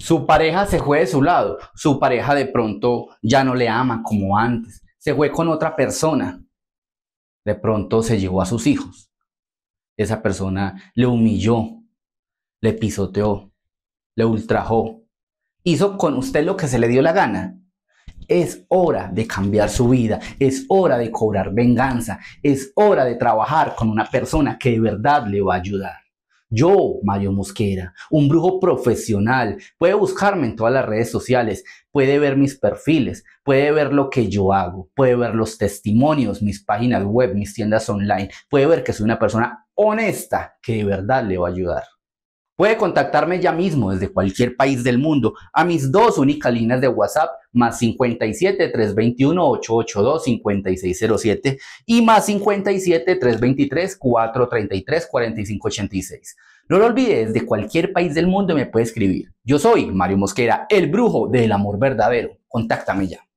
Su pareja se fue de su lado, su pareja de pronto ya no le ama como antes, se fue con otra persona, de pronto se llevó a sus hijos. Esa persona le humilló, le pisoteó, le ultrajó, hizo con usted lo que se le dio la gana. Es hora de cambiar su vida, es hora de cobrar venganza, es hora de trabajar con una persona que de verdad le va a ayudar. Yo, Mario Mosquera, un brujo profesional, puede buscarme en todas las redes sociales, puede ver mis perfiles, puede ver lo que yo hago, puede ver los testimonios, mis páginas web, mis tiendas online, puede ver que soy una persona honesta que de verdad le va a ayudar. Puede contactarme ya mismo desde cualquier país del mundo a mis dos únicas líneas de WhatsApp más 57 321 882 5607 y más 57 323 433 4586. No lo olvides, desde cualquier país del mundo me puede escribir. Yo soy Mario Mosquera, el brujo del amor verdadero. Contáctame ya.